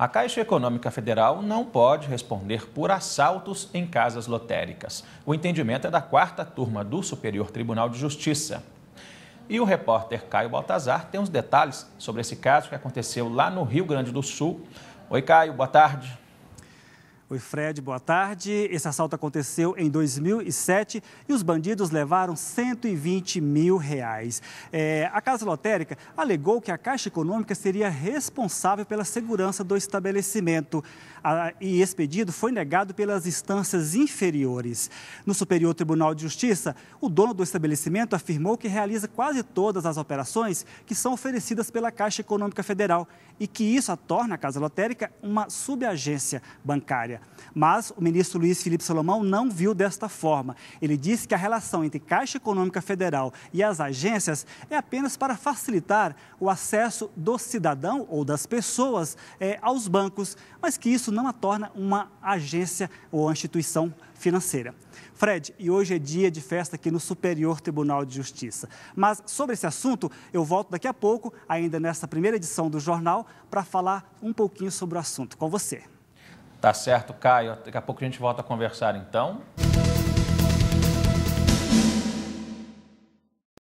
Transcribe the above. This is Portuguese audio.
A Caixa Econômica Federal não pode responder por assaltos em casas lotéricas. O entendimento é da quarta turma do Superior Tribunal de Justiça. E o repórter Caio Baltazar tem os detalhes sobre esse caso que aconteceu lá no Rio Grande do Sul. Oi, Caio, boa tarde. Oi, Fred, boa tarde. Esse assalto aconteceu em 2007 e os bandidos levaram 120 mil reais. É, a Casa Lotérica alegou que a Caixa Econômica seria responsável pela segurança do estabelecimento e esse pedido foi negado pelas instâncias inferiores. No Superior Tribunal de Justiça, o dono do estabelecimento afirmou que realiza quase todas as operações que são oferecidas pela Caixa Econômica Federal e que isso a torna a Casa Lotérica uma subagência bancária. Mas o ministro Luiz Felipe Salomão não viu desta forma. Ele disse que a relação entre Caixa Econômica Federal e as agências é apenas para facilitar o acesso do cidadão ou das pessoas é, aos bancos, mas que isso não a torna uma agência ou instituição financeira. Fred, e hoje é dia de festa aqui no Superior Tribunal de Justiça. Mas sobre esse assunto, eu volto daqui a pouco, ainda nesta primeira edição do jornal, para falar um pouquinho sobre o assunto com você. Tá certo, Caio. Daqui a pouco a gente volta a conversar então.